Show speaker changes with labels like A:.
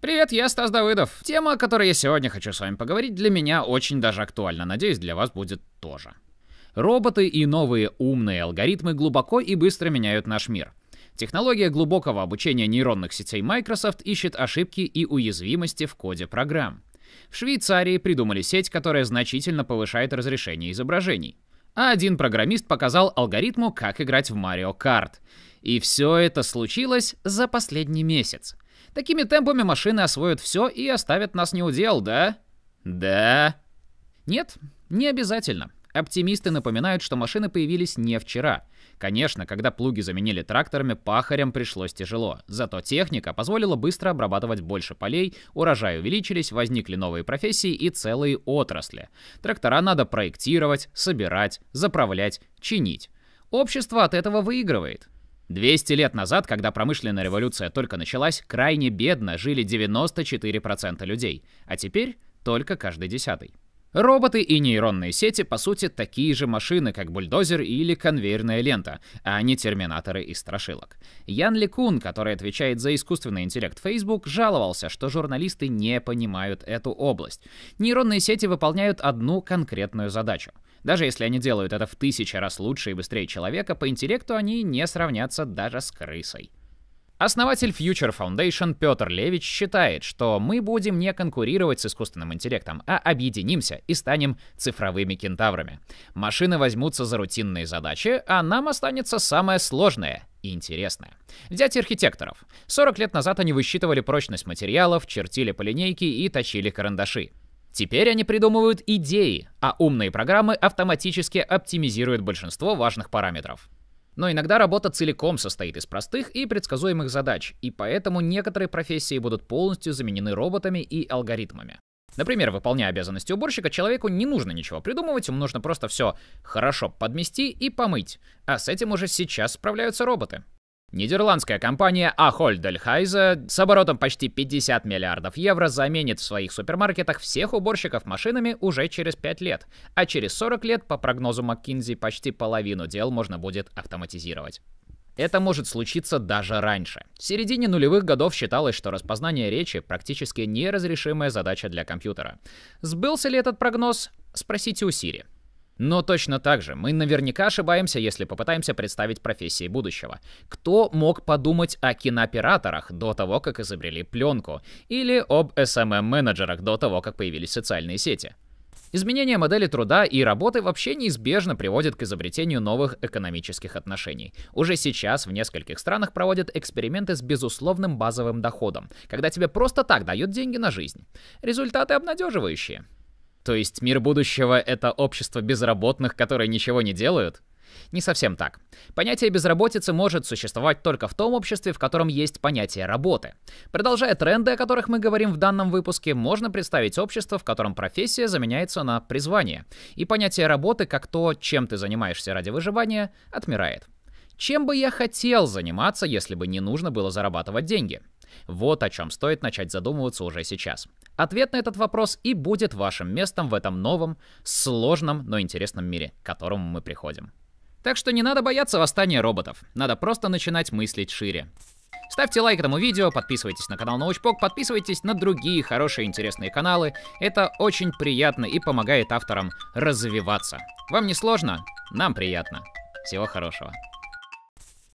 A: Привет, я Стас Давыдов. Тема, о которой я сегодня хочу с вами поговорить, для меня очень даже актуальна. Надеюсь, для вас будет тоже. Роботы и новые умные алгоритмы глубоко и быстро меняют наш мир. Технология глубокого обучения нейронных сетей Microsoft ищет ошибки и уязвимости в коде программ. В Швейцарии придумали сеть, которая значительно повышает разрешение изображений. А один программист показал алгоритму, как играть в Mario Kart. И все это случилось за последний месяц. Такими темпами машины освоят все и оставят нас не неудел, да? Да. Нет, не обязательно. Оптимисты напоминают, что машины появились не вчера. Конечно, когда плуги заменили тракторами, пахарям пришлось тяжело. Зато техника позволила быстро обрабатывать больше полей, урожаи увеличились, возникли новые профессии и целые отрасли. Трактора надо проектировать, собирать, заправлять, чинить. Общество от этого выигрывает. 200 лет назад, когда промышленная революция только началась, крайне бедно жили 94% людей, а теперь только каждый десятый. Роботы и нейронные сети, по сути, такие же машины, как бульдозер или конвейерная лента, а не терминаторы и страшилок. Ян Ли Кун, который отвечает за искусственный интеллект Facebook, жаловался, что журналисты не понимают эту область. Нейронные сети выполняют одну конкретную задачу. Даже если они делают это в тысячи раз лучше и быстрее человека, по интеллекту они не сравнятся даже с крысой. Основатель Future Foundation Петр Левич считает, что мы будем не конкурировать с искусственным интеллектом, а объединимся и станем цифровыми кентаврами. Машины возьмутся за рутинные задачи, а нам останется самое сложное и интересное. Взять архитекторов. 40 лет назад они высчитывали прочность материалов, чертили по линейке и точили карандаши. Теперь они придумывают идеи, а умные программы автоматически оптимизируют большинство важных параметров. Но иногда работа целиком состоит из простых и предсказуемых задач, и поэтому некоторые профессии будут полностью заменены роботами и алгоритмами. Например, выполняя обязанности уборщика, человеку не нужно ничего придумывать, ему нужно просто все хорошо подмести и помыть. А с этим уже сейчас справляются роботы. Нидерландская компания Ahold с оборотом почти 50 миллиардов евро заменит в своих супермаркетах всех уборщиков машинами уже через 5 лет, а через 40 лет, по прогнозу McKinsey, почти половину дел можно будет автоматизировать. Это может случиться даже раньше. В середине нулевых годов считалось, что распознание речи практически неразрешимая задача для компьютера. Сбылся ли этот прогноз? Спросите у Сири. Но точно так же мы наверняка ошибаемся, если попытаемся представить профессии будущего. Кто мог подумать о кинооператорах до того, как изобрели пленку? Или об SMM-менеджерах до того, как появились социальные сети? Изменение модели труда и работы вообще неизбежно приводит к изобретению новых экономических отношений. Уже сейчас в нескольких странах проводят эксперименты с безусловным базовым доходом, когда тебе просто так дают деньги на жизнь. Результаты обнадеживающие. То есть мир будущего — это общество безработных, которые ничего не делают? Не совсем так. Понятие безработицы может существовать только в том обществе, в котором есть понятие работы. Продолжая тренды, о которых мы говорим в данном выпуске, можно представить общество, в котором профессия заменяется на призвание, и понятие работы как то, чем ты занимаешься ради выживания, отмирает. Чем бы я хотел заниматься, если бы не нужно было зарабатывать деньги? Вот о чем стоит начать задумываться уже сейчас. Ответ на этот вопрос и будет вашим местом в этом новом, сложном, но интересном мире, к которому мы приходим. Так что не надо бояться восстания роботов, надо просто начинать мыслить шире. Ставьте лайк этому видео, подписывайтесь на канал Научпок, подписывайтесь на другие хорошие интересные каналы. Это очень приятно и помогает авторам развиваться. Вам не сложно? Нам приятно. Всего хорошего.